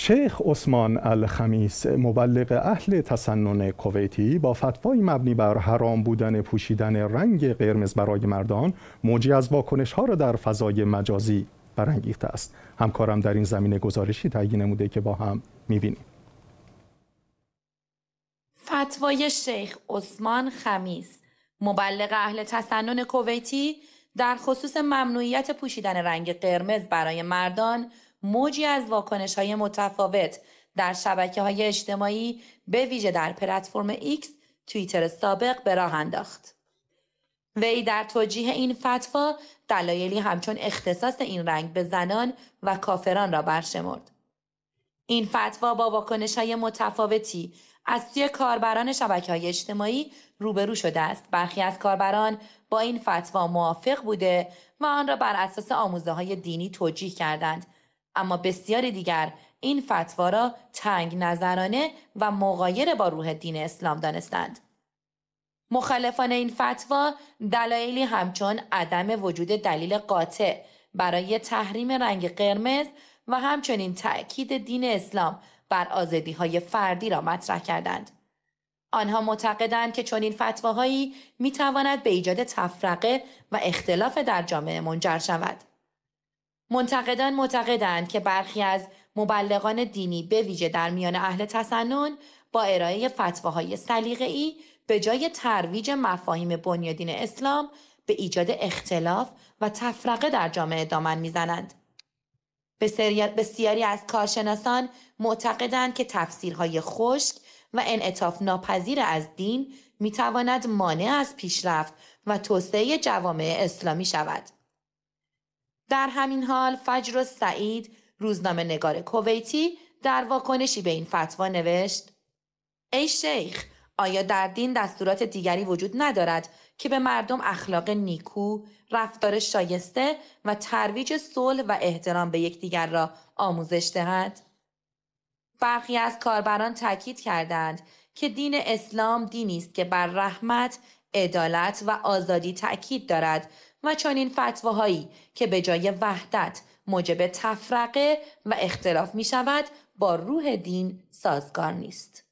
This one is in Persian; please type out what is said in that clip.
شیخ عثمان الخمیس مبلغ اهل تسنن کویتی با فتوای مبنی بر حرام بودن پوشیدن رنگ قرمز برای مردان موجی از واکنش ها را در فضای مجازی برانگیخته است همکارم در این زمینه گزارشی تهیه نموده که با هم میبینیم فتوای شیخ عثمان خمیس مبلغ اهل تسنن کویتی در خصوص ممنوعیت پوشیدن رنگ قرمز برای مردان موجی از واکنش های متفاوت در شبکه های اجتماعی به ویژه در پلتفرم ایکس توییتر سابق به راه انداخت. وی در توجیه این فتوا دلایلی همچون اختصاص این رنگ به زنان و کافران را برشمرد. این فتوا با واکنش های متفاوتی از سوی کاربران شبکه های اجتماعی روبرو شده است. برخی از کاربران با این فتوا موافق بوده و آن را بر اساس آموزه های دینی توجیه کردند اما بسیاری دیگر این فتوا را تنگ نظرانه و مغایر با روح دین اسلام دانستند. مخالفان این فتوا دلایلی همچون عدم وجود دلیل قاطع برای تحریم رنگ قرمز و همچنین تأکید دین اسلام بر آزدی های فردی را مطرح کردند. آنها معتقدند که چنین فتواهایی میتواند به ایجاد تفرقه و اختلاف در جامعه منجر شود. منتقدان معتقدند که برخی از مبلغان دینی به ویژه در میان اهل تسنن با ارائه فتواهای سلیقه‌ای به جای ترویج مفاهیم بنیادین اسلام به ایجاد اختلاف و تفرقه در جامعه دامن میزنند. بسیاری از کارشناسان معتقدند که تفسیرهای خشک و انعطاف ناپذیر از دین میتواند مانع از پیشرفت و توسعه جوامع اسلامی شود. در همین حال فجر و سعید روزنامه نگار کویتی در واکنشی به این فتوا نوشت ای شیخ آیا در دین دستورات دیگری وجود ندارد که به مردم اخلاق نیکو، رفتار شایسته و ترویج صلح و احترام به یکدیگر را آموزش دهد؟ برخی از کاربران تاکید کردند که دین اسلام دینی است که بر رحمت عدالت و آزادی تأکید دارد و چنین فتواهایی که به جای وحدت موجب تفرقه و اختلاف می شود با روح دین سازگار نیست.